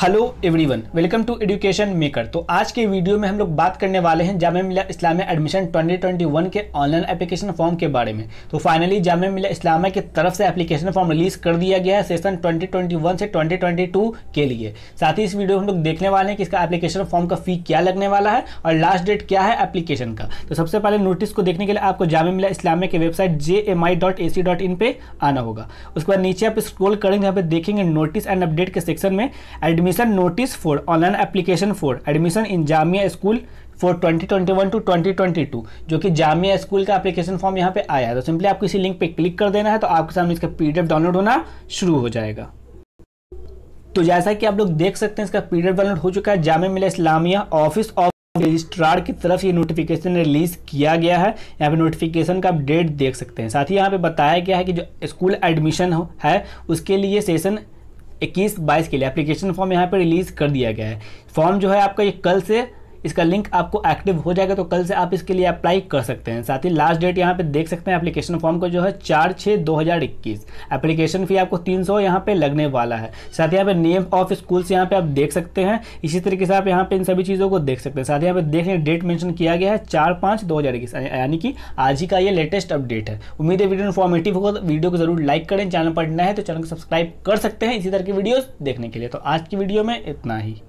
hello everyone welcome to Education Maker तो आज के वीडियो में हम लोग बात करने वाले हैं जामिया मिलिया इस्लामिया एडमिशन 2021 के ऑनलाइन एप्लीकेशन फॉर्म के बारे में तो फाइनली जामिया मिलिया इस्लामिया की तरफ से एप्लीकेशन फॉर्म रिलीज कर दिया गया है सेशन 2021 से 2022 के लिए साथ ही इस वीडियो में हम लोग देखने वाले हैं कि इसका एप्लीकेशन फॉर्म का फी क्या लगने वाला है और लास्ट डेट क्या है एप्लीकेशन का तो सबसे पहले नोटिस को देखने के लिए आपको जामिया मिलिया इस्लामिया की website J M I dot A C dot in पर आना होगा उसके बाद नीचे आप स्क्रोल करेंगे यहाँ पर देखेंगे नोटिस एंड अपडेट के सेक्शन में admission admission notice for online application for admission in Jamia school for 2021 to 2022 जो कि जामिया स्कूल का एप्लीकेशन फॉर्म यहाँ पे आया है तो सिंपली आपको इसी लिंक पे क्लिक कर देना है तो आपके सामने इसका पीडीएफ डाउनलोड होना शुरू हो जाएगा तो जैसा कि आप लोग देख सकते हैं इसका पीडीएफ डाउनलोड हो चुका है जामिया मिला इस्लामिया ऑफिस ऑफ रजिस्ट्रार की तरफ ये नोटिफिकेशन रिलीज किया गया है यहाँ पे नोटिफिकेशन का अपडेट देख सकते हैं साथ ही यहाँ पे बताया गया है कि जो स्कूल एडमिशन है उसके लिए सेशन इक्कीस बाईस के लिए एप्लीकेशन फॉर्म यहाँ पर रिलीज़ कर दिया गया है फॉर्म जो है आपका ये कल से इसका लिंक आपको एक्टिव हो जाएगा तो कल से आप इसके लिए अप्लाई कर सकते हैं साथ ही लास्ट डेट यहाँ पे देख सकते हैं एप्लीकेशन फॉर्म को जो है चार छः दो हज़ार इक्कीस एप्लीकेशन फ़ी आपको तीन सौ यहाँ पर लगने वाला है साथ ही यहाँ पे नेम ऑफ स्कूल्स यहाँ पे आप देख सकते हैं इसी तरीके से आप यहाँ पे इन सभी चीज़ों को देख सकते हैं साथ ही यहाँ पे देख रहे डेट मेंशन किया गया है चार पाँच दो हज़ार इक्कीस यानी कि आज ही का ये लेटेस्ट अपडेट है उम्मीद है वीडियो इन्फॉर्मेटिव होगा तो वीडियो को जरूर लाइक करें चैनल पर नए है तो चैनल को सब्सक्राइब कर सकते हैं इसी तरह की वीडियोज़ देखने के लिए तो आज की वीडियो में इतना ही